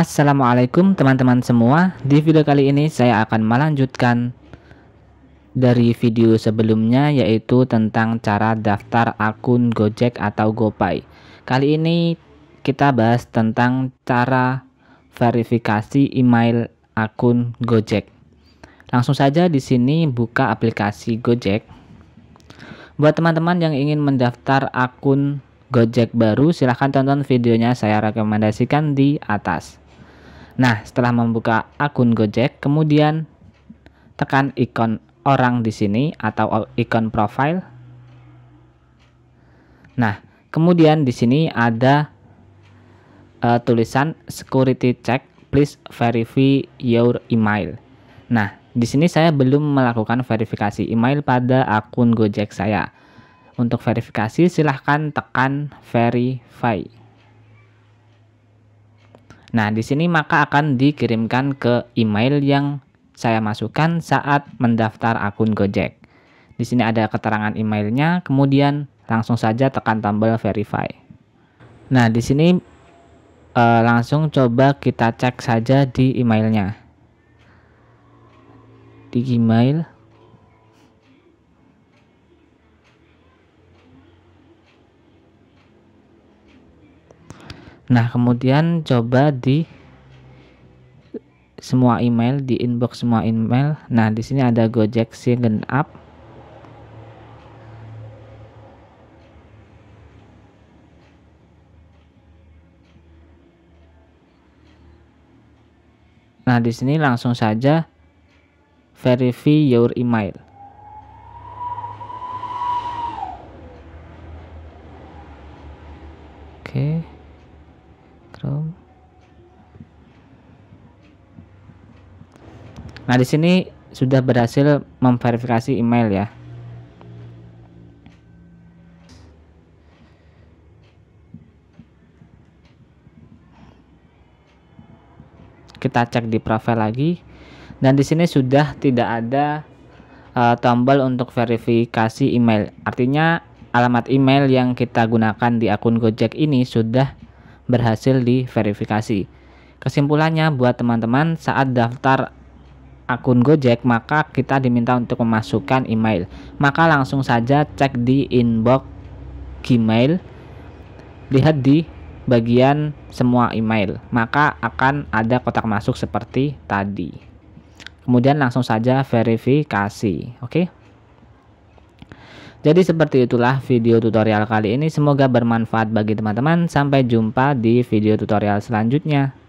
Assalamualaikum teman-teman semua Di video kali ini saya akan melanjutkan dari video sebelumnya yaitu tentang cara daftar akun Gojek atau GoPay Kali ini kita bahas tentang cara verifikasi email akun Gojek Langsung saja di sini buka aplikasi Gojek Buat teman-teman yang ingin mendaftar akun Gojek baru silahkan tonton videonya saya rekomendasikan di atas Nah, setelah membuka akun Gojek, kemudian tekan ikon orang di sini atau ikon profile. Nah, kemudian di sini ada uh, tulisan security check, please verify your email. Nah, di sini saya belum melakukan verifikasi email pada akun Gojek saya. Untuk verifikasi silahkan tekan verify. Nah, di sini maka akan dikirimkan ke email yang saya masukkan saat mendaftar akun Gojek. Di sini ada keterangan emailnya, kemudian langsung saja tekan tombol verify. Nah, di sini e, langsung coba kita cek saja di emailnya. Di Gmail Nah, kemudian coba di semua email, di inbox semua email. Nah, di sini ada Gojek Sign Up. Nah, di sini langsung saja verify your email. Oke. Okay. Nah, di sini sudah berhasil memverifikasi email ya. Kita cek di profile lagi dan di sini sudah tidak ada uh, tombol untuk verifikasi email. Artinya alamat email yang kita gunakan di akun Gojek ini sudah berhasil diverifikasi. Kesimpulannya buat teman-teman saat daftar akun Gojek maka kita diminta untuk memasukkan email. Maka langsung saja cek di inbox Gmail. Lihat di bagian semua email, maka akan ada kotak masuk seperti tadi. Kemudian langsung saja verifikasi. Oke. Okay? Jadi seperti itulah video tutorial kali ini semoga bermanfaat bagi teman-teman. Sampai jumpa di video tutorial selanjutnya.